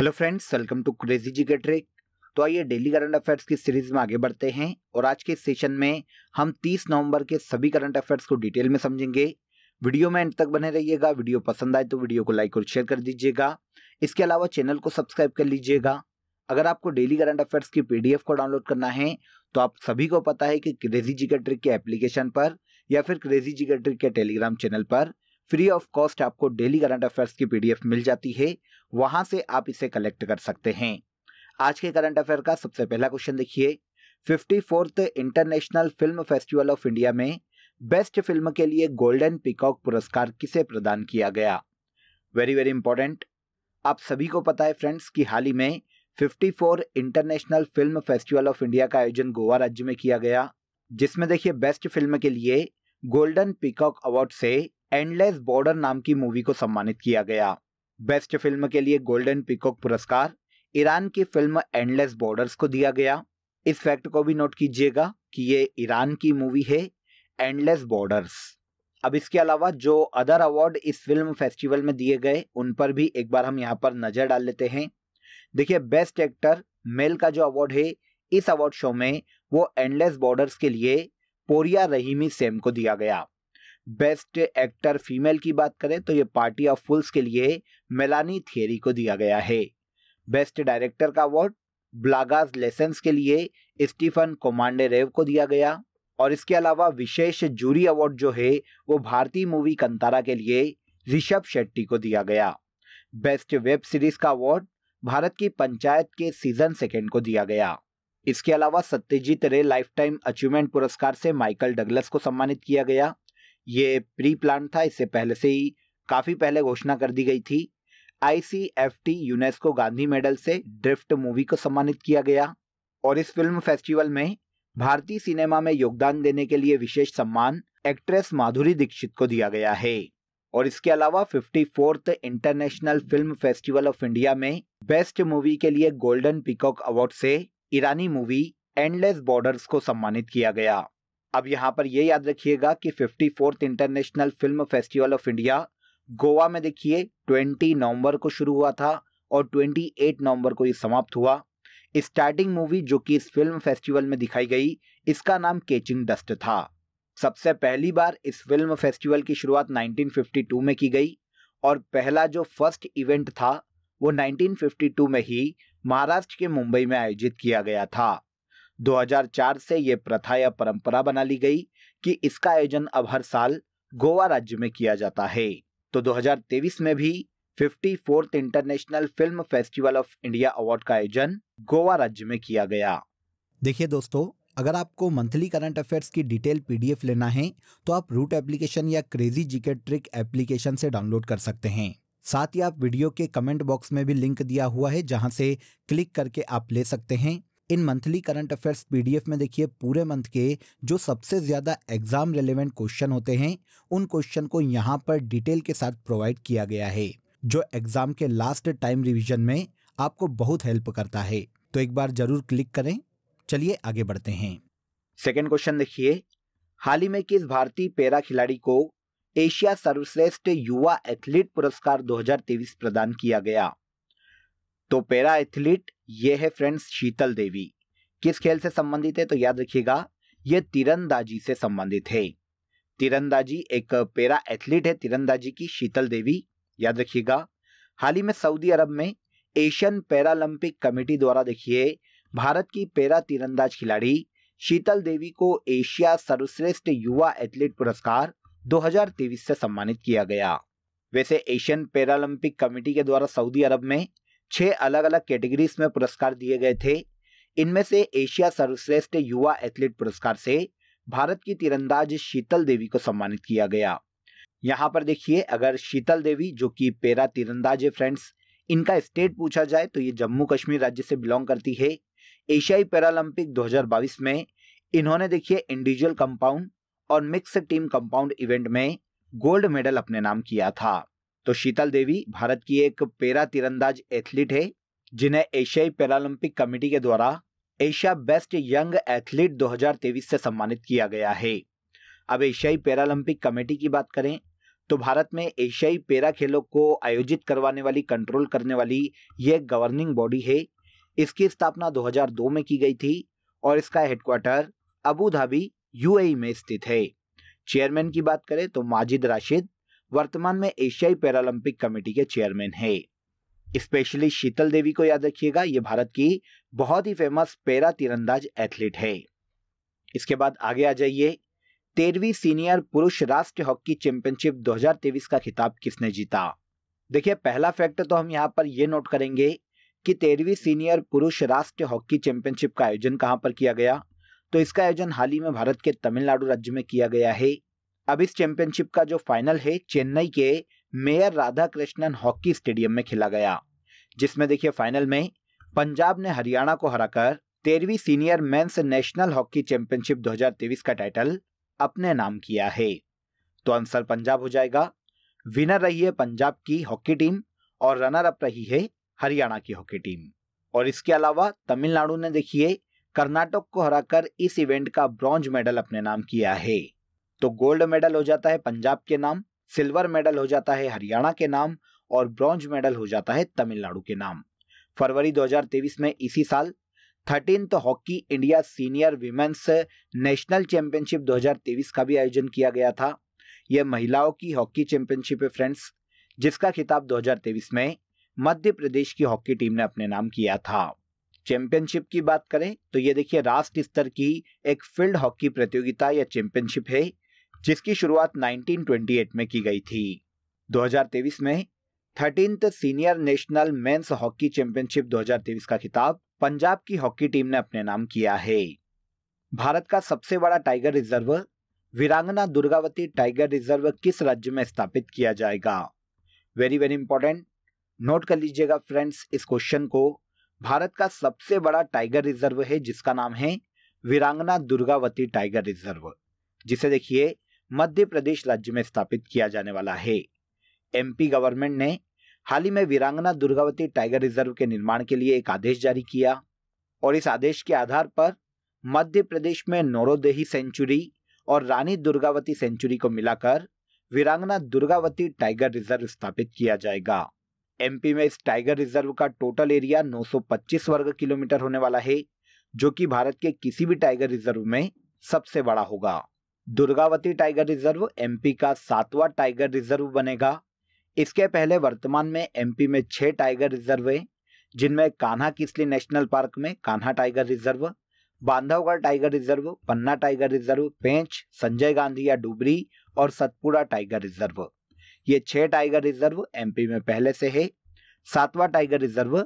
hello friends welcome to crazy G trick तो आइए daily current affairs की series में आगे बढ़ते हैं और आज के सेशन में हम 30 नवंबर के सभी करंट अफेयर्स को डिटेल में समझेंगे वीडियो में एंड तक बने रहिएगा वीडियो पसंद आए तो वीडियो को लाइक और शेयर कर दीजिएगा इसके अलावा चैनल को सब्सक्राइब कर लीजिएगा अगर आपको डेली करंट अफेयर्स की पी को डाउनलोड करना है तो आप सभी को पता है कि क्रेजी जी के ट्रिक के एप्लीकेशन पर या फिर क्रेजी जी ट्रिक के टेलीग्राम चैनल पर फ्री ऑफ कॉस्ट आपको डेली करंट अफेयर्स की पीडीएफ मिल जाती है वहां से आप इसे कलेक्ट कर सकते हैं आज के करंट अफेयर का सबसे पहला क्वेश्चन देखिए fifty International Film Festival of India में बेस्ट फिल्म के लिए गोल्डन पिकॉक पुरस्कार किसे प्रदान किया गया वेरी वेरी इंपॉर्टेंट आप सभी को पता है फ्रेंड्स कि हाल ही में 54 International Film Festival of India का आयोजन गोवा राज्य में किया गया जिसमें देखिए बेस्ट फिल्म के लिए गोल्डन पिकॉक अवार्ड से एंडलेस बॉर्डर नाम की मूवी को सम्मानित किया गया बेस्ट फिल्म के लिए गोल्डन पिकॉक पुरस्कार ईरान की फिल्म एंडलेस बॉर्डर्स को दिया गया इस फैक्ट को भी नोट कीजिएगा कि ये ईरान की मूवी है एंडलेस बॉर्डर्स अब इसके अलावा जो अदर अवार्ड इस फिल्म फेस्टिवल में दिए गए उन पर भी एक बार हम यहाँ पर नज़र डाल लेते हैं देखिए बेस्ट एक्टर मेल का जो अवार्ड है इस अवार्ड शो में वो एंडलेस बॉर्डर्स के लिए पोरिया रहीमी सेम को दिया गया बेस्ट एक्टर फीमेल की बात करें तो ये पार्टी ऑफ फुल्स के लिए मेलानी थियरी को दिया गया है बेस्ट डायरेक्टर का अवार्ड ब्लागाज लेसेंस के लिए स्टीफन कोमांडे रेव को दिया गया और इसके अलावा विशेष जूरी अवार्ड जो है वो भारतीय मूवी कंतारा के लिए ऋषभ शेट्टी को दिया गया बेस्ट वेब सीरीज का अवार्ड भारत की पंचायत के सीजन सेकेंड को दिया गया इसके अलावा सत्यजीत रे लाइफ टाइम अचीवमेंट पुरस्कार से माइकल डगलस को सम्मानित किया गया ये प्री प्लान था इससे पहले से ही काफ़ी पहले घोषणा कर दी गई थी आईसीएफटी यूनेस्को गांधी मेडल से ड्रिफ्ट मूवी को सम्मानित किया गया और इस फिल्म फेस्टिवल में भारतीय सिनेमा में योगदान देने के लिए विशेष सम्मान एक्ट्रेस माधुरी दीक्षित को दिया गया है और इसके अलावा fifty fourth International Film Festival of India में बेस्ट मूवी के लिए गोल्डन पिकॉक अवार्ड से ईरानी मूवी एंडलेस बॉर्डर्स को सम्मानित किया गया अब यहाँ पर ये यह याद रखिएगा कि fifty fourth International Film Festival of India Goa में देखिए 20 नवंबर को शुरू हुआ था और 28 नवंबर को ये समाप्त हुआ स्टार्टिंग मूवी जो कि इस फिल्म फेस्टिवल में दिखाई गई इसका नाम केचिंग डस्ट था सबसे पहली बार इस फिल्म फेस्टिवल की शुरुआत 1952 में की गई और पहला जो फर्स्ट इवेंट था वो 1952 में ही महाराष्ट्र के मुंबई में आयोजित किया गया था 2004 से ये प्रथा या परंपरा बना ली गई कि इसका आयोजन अब हर साल गोवा राज्य में किया जाता है तो 2023 में भी fifty fourth International Film Festival of India award का आयोजन गोवा राज्य में किया गया देखिए दोस्तों अगर आपको मंथली करंट अफेयर्स की डिटेल पीडीएफ लेना है तो आप रूट एप्लीकेशन या क्रेजी जीके ट्रिक एप्लीकेशन से डाउनलोड कर सकते हैं साथ ही आप वीडियो के कमेंट बॉक्स में भी लिंक दिया हुआ है जहां से क्लिक करके आप ले सकते हैं इन मंथली करंट अफेयर्स पीडीएफ में देखिए पूरे मंथ के जो सबसे ज़्यादा एग्ज़ाम रिलेवेंट क्वेश्चन होते हैं उन क्वेश्चन को यहाँ पर डिटेल के साथ प्रोवाइड किया गया है जो एग्ज़ाम के लास्ट टाइम रिविजन में आपको बहुत हेल्प करता है तो एक बार जरूर क्लिक करें चलिए आगे बढ़ते हैं सेकेंड क्वेश्चन देखिए हाल ही में किस भारतीय पैरा खिलाड़ी को एशिया सर्वश्रेष्ठ युवा एथलीट पुरस्कार 2023 प्रदान किया गया तो पैरा एथलीट ये है फ्रेंड्स शीतल देवी किस खेल से संबंधित है तो याद रखिएगा ये तीरंदाजी से संबंधित है तीरंदाजी एक पैरा एथलीट है तीरंदाजी की शीतल देवी याद रखिएगा हाल ही में सऊदी अरब में एशियन पैरालंपिक कमेटी द्वारा देखिए भारत की पैरा तीरंदाज खिलाड़ी शीतल देवी को एशिया सर्वश्रेष्ठ युवा एथलीट पुरस्कार 2023 से सम्मानित किया गया वैसे एशियन पैरालंपिक कमेटी के द्वारा सऊदी अरब में छह अलग अलग कैटेगरीज में पुरस्कार दिए गए थे इनमें से एशिया सर्वश्रेष्ठ युवा एथलीट पुरस्कार से भारत की तीरंदाज शीतल देवी को सम्मानित किया गया यहाँ पर देखिए अगर शीतल देवी जो कि पेरा तीरंदाज है फ्रेंड्स इनका स्टेट पूछा जाए तो ये जम्मू कश्मीर राज्य से बिलोंग करती है एशियाई पैरालंपिक 2022 में इन्होंने देखिए इंडिविजुअल कंपाउंड और मिक्स टीम कंपाउंड इवेंट में गोल्ड मेडल अपने नाम किया था तो शीतल देवी भारत की एक पैरा तीरंदाज एथलीट है जिन्हें एशियाई पैरालंपिक कमेटी के द्वारा एशिया बेस्ट यंग एथलीट 2023 से सम्मानित किया गया है अब एशियाई पैरालंपिक कमेटी की बात करें तो भारत में एशियाई पैरा खेलों को आयोजित करवाने वाली कंट्रोल करने वाली यह गवर्निंग बॉडी है इसकी स्थापना 2002 में की गई थी और इसका हेडक्वार्टर अबू धाबी यूएई में स्थित है चेयरमैन की बात करें तो माजिद राशिद वर्तमान में एशियाई पैरालंपिक कमेटी के चेयरमैन है स्पेशली शीतल देवी को याद रखिएगा ये भारत की बहुत ही फेमस पैरा तीरंदाज एथलीट है इसके बाद आगे आ जाइए तेरहवीं सीनियर पुरुष राष्ट्रीय हॉकी चैंपियनशिप 2023 का खिताब किसने जीता देखिए पहला फैक्ट तो हम यहाँ पर यह नोट करेंगे कि तेरहवीं सीनियर पुरुष राष्ट्रीय हॉकी चैंपियनशिप का आयोजन कहाँ पर किया गया तो इसका आयोजन हाल ही में भारत के तमिलनाडु राज्य में किया गया है अब इस चैंपियनशिप का जो फाइनल है चेन्नई के mayor Radha Krishnan hockey stadium में खेला गया जिसमें देखिए फाइनल में पंजाब ने हरियाणा को हराकर तेरहवीं senior men's national hockey championship 2023 का टाइटल अपने नाम किया है तो आंसर पंजाब हो जाएगा विनर रही है पंजाब की हॉकी टीम और रनर अप रही है हरियाणा की हॉकी टीम और इसके अलावा तमिलनाडु ने देखिए कर्नाटक को हराकर इस इवेंट का ब्रॉन्ज मेडल अपने नाम किया है तो गोल्ड मेडल हो जाता है पंजाब के नाम सिल्वर मेडल हो जाता है हरियाणा के नाम और ब्रॉन्ज मेडल हो जाता है तमिलनाडु के नाम फरवरी 2023 में इसी साल thirteen hockey India senior women's national championship 2023 का भी आयोजन किया गया था यह महिलाओं की हॉकी चैंपियनशिप है फ्रेंड्स जिसका खिताब 2023 में मध्य प्रदेश की हॉकी टीम ने अपने नाम किया था चैंपियनशिप की बात करें तो ये देखिए राष्ट्र स्तर की एक फील्ड हॉकी प्रतियोगिता या चैंपियनशिप है जिसकी शुरुआत 1928 में की गई थी 2023 में thirteen senior national men's hockey championship 2023 का खिताब पंजाब की हॉकी टीम ने अपने नाम किया है भारत का सबसे बड़ा टाइगर रिजर्व वीरांगना दुर्गावती टाइगर रिजर्व किस राज्य में स्थापित किया जाएगा वेरी वेरी इंपॉर्टेंट नोट कर लीजिएगा फ्रेंड्स इस क्वेश्चन को भारत का सबसे बड़ा टाइगर रिजर्व है जिसका नाम है वीरांगना दुर्गावती टाइगर रिजर्व जिसे देखिए मध्य प्रदेश राज्य में स्थापित किया जाने वाला है एमपी गवर्नमेंट ने हाल ही में वीरांगना दुर्गावती टाइगर रिजर्व के निर्माण के लिए एक आदेश जारी किया और इस आदेश के आधार पर मध्य प्रदेश में नोरोदेही सेंचुरी और रानी दुर्गावती सेंचुरी को मिलाकर वीरांगना दुर्गावती टाइगर रिजर्व स्थापित किया जाएगा एमपी में इस टाइगर रिजर्व का टोटल एरिया 925 वर्ग किलोमीटर होने वाला है जो कि भारत के किसी भी टाइगर रिजर्व में सबसे बड़ा होगा दुर्गावती टाइगर रिजर्व एमपी का सातवां टाइगर रिजर्व बनेगा इसके पहले वर्तमान में एमपी में छह टाइगर रिजर्व है जिनमें कान्हा किसली नेशनल पार्क में Kanha tiger reserve Bandhavgarh tiger reserve Panna tiger reserve Pench Sanjay Gandhi या डुबरी और सतपुड़ा टाइगर रिजर्व ये छह टाइगर रिजर्व एमपी में पहले से है सातवां tiger reserve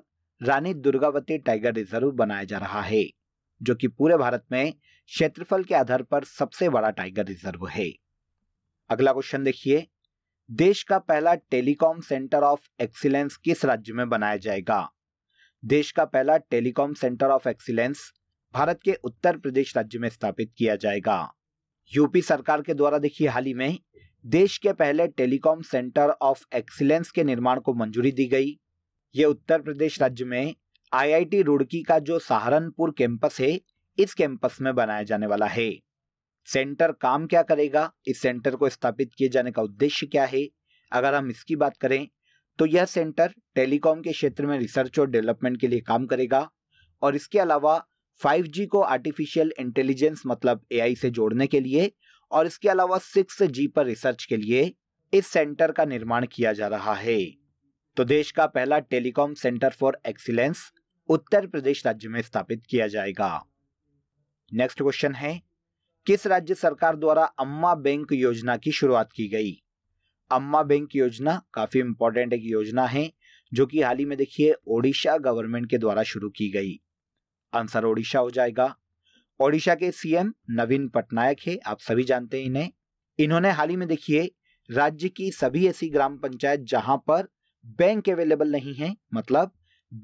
Rani Durgavati tiger reserve बनाया जा रहा है जो कि पूरे भारत में क्षेत्रफल के आधार पर सबसे बड़ा टाइगर रिजर्व है अगला क्वेश्चन देखिए देश का पहला टेलीकॉम सेंटर ऑफ एक्सीलेंस किस राज्य में बनाया जाएगा देश का पहला telecom centre of excellence Bharat के उत्तर प्रदेश राज्य में स्थापित किया जाएगा यूपी सरकार के द्वारा देखिए हाल ही में देश के पहले टेलीकॉम सेंटर ऑफ एक्सीलेंस के निर्माण को मंजूरी दी गई ये उत्तर प्रदेश राज्य में आईआईटी रुड़की का जो सहारनपुर कैंपस है इस कैंपस में बनाया जाने वाला है सेंटर काम क्या करेगा इस सेंटर को स्थापित किए जाने का उद्देश्य क्या है अगर हम इसकी बात करें तो यह सेंटर टेलीकॉम के क्षेत्र में रिसर्च और डेवलपमेंट के लिए काम करेगा और इसके अलावा 5G को आर्टिफिशियल इंटेलिजेंस मतलब एआई से जोड़ने के लिए और इसके अलावा 6G पर रिसर्च के लिए इस सेंटर का निर्माण किया जा रहा है तो देश का पहला telecom centre for excellence Uttar Pradesh राज्य में स्थापित किया जाएगा नेक्स्ट क्वेश्चन है किस राज्य सरकार द्वारा अम्मा बैंक योजना की शुरुआत की गई अम्मा बैंक योजना काफी इंपॉर्टेंट एक योजना है जो कि हाल ही में देखिए ओडिशा गवर्नमेंट के द्वारा शुरू की गई आंसर ओडिशा हो जाएगा ओडिशा के सीएम नवीन पटनायक है आप सभी जानते हैं इन्हें इन्होंने हाल ही में देखिए राज्य की सभी ऐसी ग्राम पंचायत जहां पर बैंक अवेलेबल नहीं है मतलब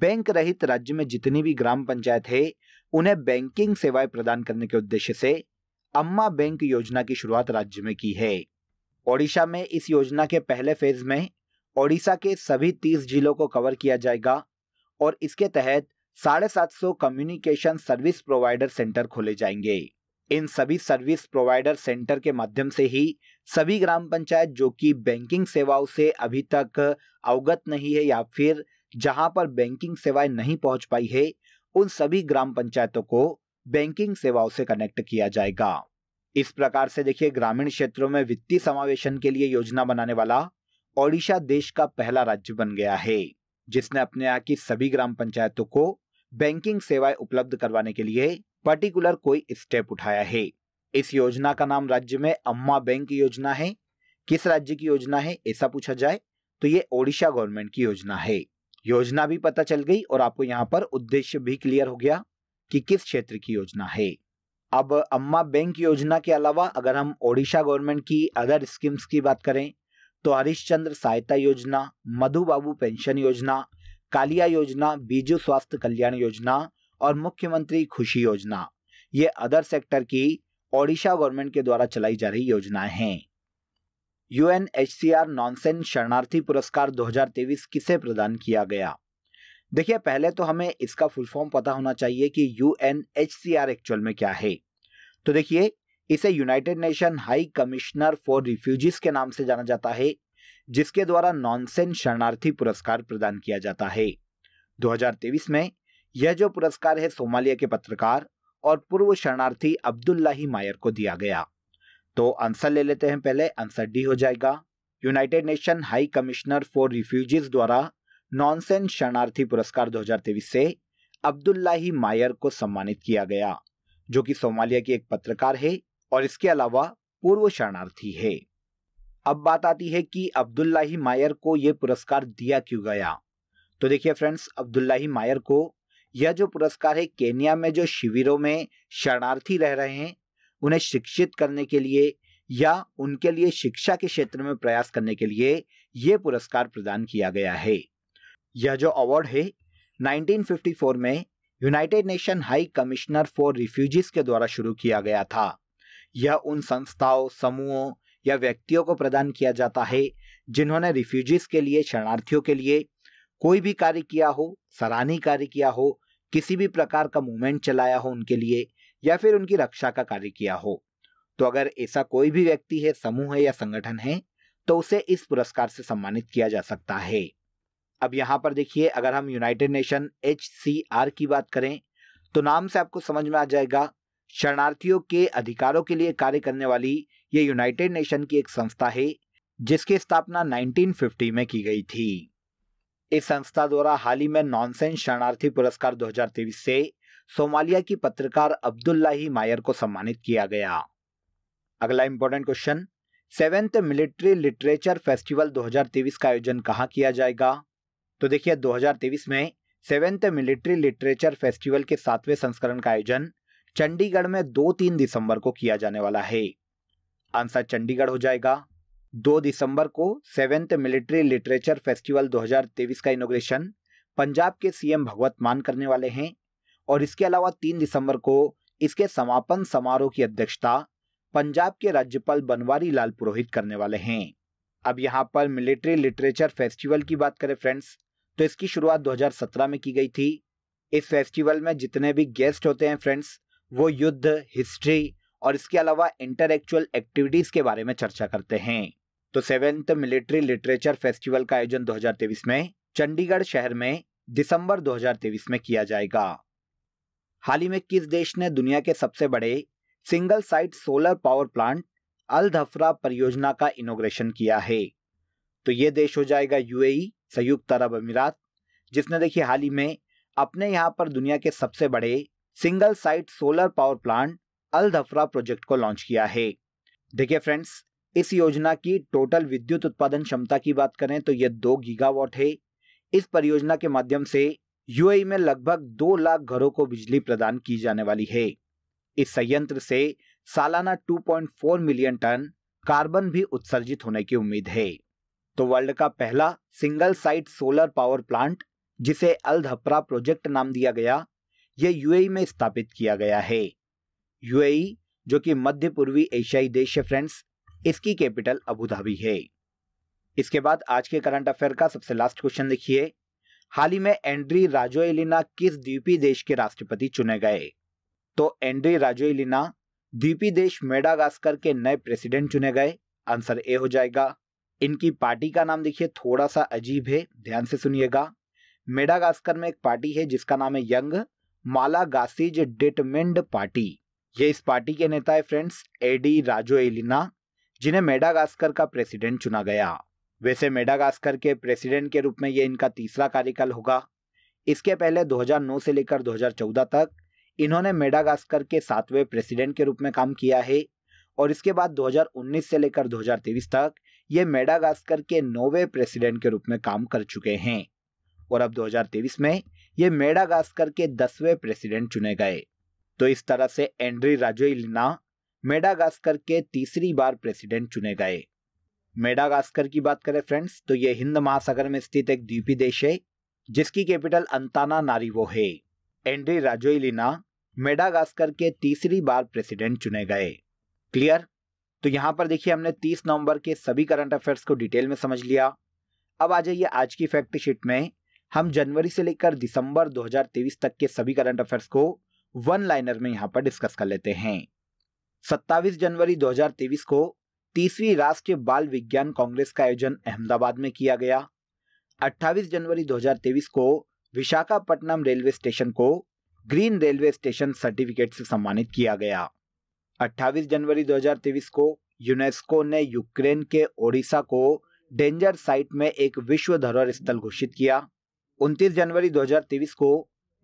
बैंक रहित राज्य में जितनी भी ग्राम पंचायत है उन्हें बैंकिंग सेवाएं प्रदान करने के उद्देश्य से अम्मा बैंक योजना की शुरुआत राज्य में की है ओडिशा में इस योजना के पहले फेज में ओडिशा के सभी तीस जिलों को कवर किया जाएगा और इसके तहत साढ़े सात सौ कम्युनिकेशन सर्विस प्रोवाइडर सेंटर खोले जाएंगे इन सभी सर्विस प्रोवाइडर सेंटर के माध्यम से ही सभी ग्राम पंचायत जो कि बैंकिंग सेवाओं से अभी तक अवगत नहीं है या फिर जहां पर बैंकिंग सेवाएं नहीं पहुंच पाई है उन सभी ग्राम पंचायतों को बैंकिंग सेवाओं से कनेक्ट किया जाएगा इस प्रकार से देखिए ग्रामीण क्षेत्रों में वित्तीय समावेशन के लिए योजना बनाने वाला ओडिशा देश का पहला राज्य बन गया है जिसने अपने यहाँ की सभी ग्राम पंचायतों को बैंकिंग सेवाएं उपलब्ध करवाने के लिए पर्टिकुलर कोई स्टेप उठाया है इस योजना का नाम राज्य में अम्मा बैंक योजना है किस राज्य की योजना है ऐसा पूछा जाए तो ये ओडिशा गवर्नमेंट की योजना है योजना भी पता चल गई और आपको यहाँ पर उद्देश्य भी क्लियर हो गया कि किस क्षेत्र की योजना है अब अम्मा बैंक योजना के अलावा अगर हम ओडिशा गवर्नमेंट की अदर स्कीम्स की बात करें तो हरिश्चंद्र सहायता योजना मधु बाबू पेंशन योजना कालिया योजना बीजू स्वास्थ्य कल्याण योजना और मुख्यमंत्री खुशी योजना ये अदर सेक्टर की ओडिशा गवर्नमेंट के द्वारा चलाई जा रही योजनाएं हैं U N H C R Nansen शरणार्थी पुरस्कार 2023 किसे प्रदान किया गया देखिए पहले तो हमें इसका फुल फॉर्म पता होना चाहिए कि U N H C R actual में क्या है तो देखिए इसे united nation high commissioner for refugees के नाम से जाना जाता है जिसके द्वारा नॉनसेन शरणार्थी पुरस्कार प्रदान किया जाता है 2023 में यह जो पुरस्कार है सोमालिया के पत्रकार और पूर्व शरणार्थी अब्दुल्लाही मायर को दिया गया तो आंसर ले लेते हैं पहले आंसर डी हो जाएगा united nation high commissioner for refugees द्वारा नॉनसेन शरणार्थी पुरस्कार 2023 से अब्दुल्लाही मायर को सम्मानित किया गया जो कि सोमालिया की एक पत्रकार है और इसके अलावा पूर्व शरणार्थी है अब बात आती है कि अब्दुल्लाही मायर को यह पुरस्कार दिया क्यों गया तो देखिए फ्रेंड्स अब्दुल्लाही मायर को यह जो पुरस्कार है केनिया में जो शिविरों में शरणार्थी रह रहे हैं उन्हें शिक्षित करने के लिए या उनके लिए शिक्षा के क्षेत्र में प्रयास करने के लिए ये पुरस्कार प्रदान किया गया है यह जो अवार्ड है 1954 में united nation high commissioner for refugees के द्वारा शुरू किया गया था यह उन संस्थाओं समूहों या व्यक्तियों को प्रदान किया जाता है जिन्होंने रिफ्यूजीज के लिए शरणार्थियों के लिए कोई भी कार्य किया हो सराहनीय कार्य किया हो किसी भी प्रकार का मूवमेंट चलाया हो उनके लिए या फिर उनकी रक्षा का कार्य किया हो तो अगर ऐसा कोई भी व्यक्ति है समूह है या संगठन है तो उसे इस पुरस्कार से सम्मानित किया जा सकता है अब यहां पर देखिए अगर हम यूनाइटेड नेशन एच की बात करें तो नाम से आपको समझ में आ जाएगा शरणार्थियों के अधिकारों के लिए कार्य करने वाली ये यूनाइटेड नेशन की एक संस्था है जिसकी स्थापना 1950 में की गई थी इस संस्था द्वारा हाल ही में नॉनसेंस शरणार्थी पुरस्कार 2023 से सोमालिया की पत्रकार अब्दुल्लाही मायर को सम्मानित किया गया अगला important question seventh military literature festival 2023 का आयोजन कहाँ किया जाएगा तो देखिए 2023 में सेवेंथ मिलिट्री लिटरेचर फेस्टिवल के सातवें संस्करण का आयोजन चंडीगढ़ में दो तीन दिसंबर को किया जाने वाला है आंसर चंडीगढ़ हो जाएगा दो दिसंबर को सेवेंथ मिलिट्री लिटरेचर फेस्टिवल 2023 का इनोग्रेशन पंजाब के सीएम भगवत मान करने वाले हैं और इसके अलावा तीन दिसंबर को इसके समापन समारोह की अध्यक्षता पंजाब के राज्यपाल बनवारी लाल पुरोहित करने वाले हैं अब यहाँ पर मिलिट्री लिटरेचर फेस्टिवल की बात करें फ्रेंड्स तो इसकी शुरुआत 2017 में की गई थी इस फेस्टिवल में जितने भी गेस्ट होते हैं फ्रेंड्स वो युद्ध हिस्ट्री और इसके अलावा इंटरक्चुअल एक्टिविटीज के बारे में चर्चा करते हैं तो सेवेंथ मिलिट्री लिटरेचर फेस्टिवल का आयोजन 2023 में चंडीगढ़ शहर में दिसंबर 2023 में किया जाएगा हाल ही में किस देश ने दुनिया के सबसे बड़े single site solar power plant Al Dhafra परियोजना का इनोग्रेशन किया है तो ये देश हो जाएगा यूएई संयुक्त अरब अमीरात जिसने देखिए हाल ही में अपने यहाँ पर दुनिया के सबसे बड़े single site solar power plant Al Dhafra project को लॉन्च किया है देखिए फ्रेंड्स इस योजना की टोटल विद्युत उत्पादन क्षमता की बात करें तो यह दो गीगावाट है इस परियोजना के माध्यम से यूएई में लगभग दो लाख घरों को बिजली प्रदान की जाने वाली है इस संयंत्र से सालाना 2.4 मिलियन टन कार्बन भी उत्सर्जित होने की उम्मीद है तो वर्ल्ड का पहला single site solar power plant जिसे अल धपरा प्रोजेक्ट नाम दिया गया यह यूएई में स्थापित किया गया है यूएई जो कि मध्य पूर्वी एशियाई देश है फ्रेंड्स इसकी कैपिटल अबू धाबी है इसके बाद आज के करंट अफेयर का सबसे लास्ट क्वेश्चन देखिए हाल ही में एंड्री राजोएलिना किस द्वीपी देश के राष्ट्रपति चुने गए तो एंड्री राजोएलिना द्वीपी देश मेडागास्कर के नए प्रेसिडेंट चुने गए आंसर ए हो जाएगा इनकी पार्टी का नाम देखिए थोड़ा सा अजीब है ध्यान से सुनिएगा मेडागास्कर में एक पार्टी है जिसका नाम है यंग माला गासीज डेटमेंड पार्टी ये इस पार्टी के नेता है फ्रेंड्स एडी राजो एलिना जिन्हें मेडागास्कर का प्रेसिडेंट चुना गया वैसे मेडागास्कर के प्रेसिडेंट के रूप में ये इनका तीसरा कार्यकाल होगा इसके पहले 2009 से लेकर 2014 तक इन्होंने मेडागास्कर के सातवें प्रेसिडेंट के रूप में काम किया है और इसके बाद 2019 से लेकर 2023 तक ये मेडागास्कर के नौवे प्रेसिडेंट के रूप में काम कर चुके हैं और अब 2023 में ये मेडागास्कर के दसवें प्रेसिडेंट चुने गए तो इस तरह से एंड्री राजोइलिना मेडागास्कर के तीसरी बार प्रेसिडेंट चुने गए मेडागास्कर की बात करें फ्रेंड्स तो यह हिंद महासागर में स्थित एक द्वीपी देश है जिसकी कैपिटल अंताना नारीवो है एंड्री राजोइलिना मेडागास्कर के तीसरी बार प्रेसिडेंट चुने गए क्लियर तो यहां पर देखिए हमने 30 नवंबर के सभी करंट अफेयर्स को डिटेल में समझ लिया अब आ जाइए आज की फैक्ट शीट में हम जनवरी से लेकर दिसंबर 2023 तक के सभी करंट अफेयर्स को वन लाइनर में यहाँ पर डिस्कस कर लेते हैं 27 जनवरी 2023 को तीसवीं राष्ट्रीय बाल विज्ञान कांग्रेस का आयोजन अहमदाबाद में किया गया 28 जनवरी 2023 को विशाखापट्टनम रेलवे स्टेशन को ग्रीन रेलवे स्टेशन सर्टिफिकेट से सम्मानित किया गया 28 जनवरी 2023 को यूनेस्को ने यूक्रेन के ओडिशा को डेंजर साइट में एक विश्व धरोहर स्थल घोषित किया 29 जनवरी 2023 को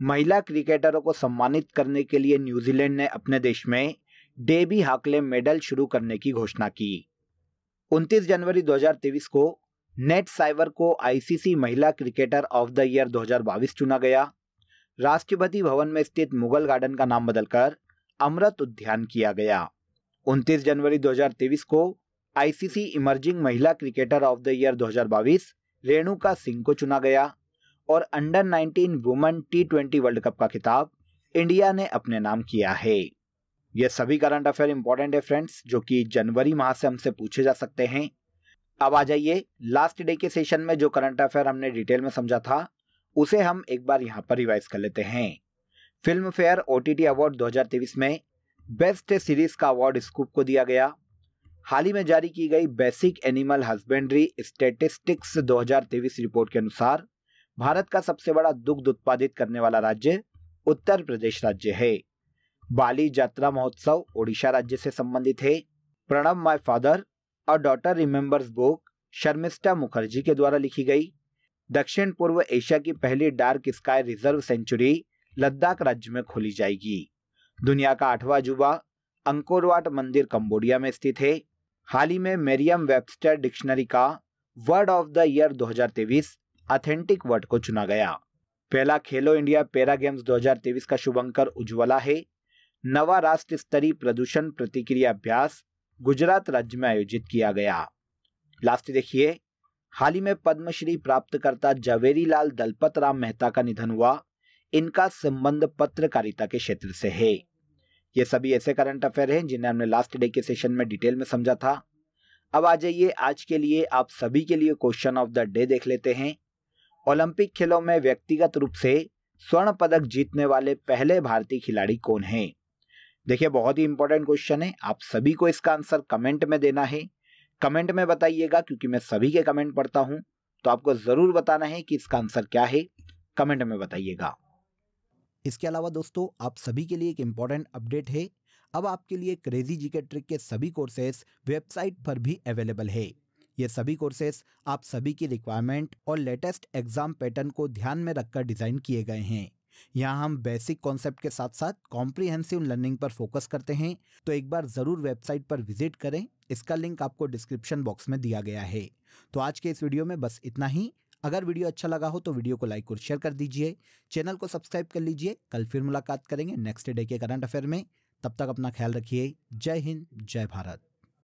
महिला क्रिकेटरों को सम्मानित करने के लिए न्यूजीलैंड ने अपने देश में डेबी हाकले मेडल शुरू करने की घोषणा की 29 जनवरी 2023 को नेट साइबर को आईसीसी महिला क्रिकेटर ऑफ द ईयर 2022 चुना गया राष्ट्रपति भवन में स्थित मुगल गार्डन का नाम बदलकर अमृत उद्यान किया गया 29 जनवरी 2023 को आईसीसी इमर्जिंग महिला cricketer of the year 2022 Renuka Singh को चुना गया और under 19 women twenty world cup का खिताब इंडिया ने अपने नाम किया है ये सभी करंट अफेयर इंपॉर्टेंट है फ्रेंड्स जो कि जनवरी माह से हमसे पूछे जा सकते हैं अब आ जाइए लास्ट डे के सेशन में जो करंट अफेयर हमने डिटेल में समझा था उसे हम एक बार यहाँ पर रिवाइज कर लेते हैं फिल्म फेयर ओ अवार्ड 2023 में बेस्ट सीरीज का अवार्ड स्कूप को दिया गया हाल ही में जारी की गई basic animal husbandry statistics 2023 report के अनुसार भारत का सबसे बड़ा दुग्ध उत्पादित करने वाला राज्य उत्तर प्रदेश राज्य है बाली जात्रा महोत्सव ओडिशा राज्य से संबंधित है प्रणब माय फादर और daughter remembers book Sharmistha Mukherjee के द्वारा लिखी गई दक्षिण पूर्व एशिया की पहली dark sky reserve sanctuary Ladakh राज्य में खोली जाएगी दुनिया का आठवां जुबा अंकोरवाट मंदिर कंबोडिया में स्थित है हाल ही में मेरियम वेबस्टर डिक्शनरी का word of the year 2023 authentic word को चुना गया पहला खेलो इंडिया पैरा गेम्स 2023 का शुभंकर उज्ज्वला है नवा राष्ट्र स्तरीय प्रदूषण प्रतिक्रिया अभ्यास गुजरात राज्य में आयोजित किया गया लास्ट देखिए हाल ही में पद्मश्री प्राप्तकर्ता जवेरी लाल दलपत राम मेहता का निधन हुआ इनका संबंध पत्रकारिता के क्षेत्र से है ये सभी ऐसे करंट अफेयर हैं जिन्हें हमने लास्ट डे के सेशन में डिटेल में समझा था अब आ जाइए आज के लिए आप सभी के लिए क्वेश्चन ऑफ द डे देख लेते हैं ओलंपिक खेलों में व्यक्तिगत रूप से स्वर्ण पदक जीतने वाले पहले भारतीय खिलाड़ी कौन हैं देखिए बहुत ही इंपॉर्टेंट क्वेश्चन है आप सभी को इसका आंसर कमेंट में देना है कमेंट में बताइएगा क्योंकि मैं सभी के कमेंट पढ़ता हूं तो आपको जरूर बताना है कि इसका आंसर क्या है कमेंट में बताइएगा इसके अलावा दोस्तों आप सभी के लिए एक इंपॉर्टेंट अपडेट है अब आपके लिए क्रेजी जीके ट्रिक के सभी कोर्सेज वेबसाइट पर भी अवेलेबल है ये सभी कोर्सेस आप सभी की रिक्वायरमेंट और लेटेस्ट एग्जाम पैटर्न को ध्यान में रखकर डिजाइन किए गए हैं यहाँ हम बेसिक कॉन्सेप्ट के साथ साथ कॉम्प्रिहेंसिव लर्निंग पर फोकस करते हैं तो एक बार ज़रूर वेबसाइट पर विजिट करें इसका लिंक आपको डिस्क्रिप्शन बॉक्स में दिया गया है तो आज के इस वीडियो में बस इतना ही अगर वीडियो अच्छा लगा हो तो वीडियो को लाइक और शेयर कर दीजिए चैनल को सब्सक्राइब कर लीजिए कल फिर मुलाकात करेंगे नेक्स्ट डे के करंट अफेयर में तब तक अपना ख्याल रखिए जय हिंद जय भारत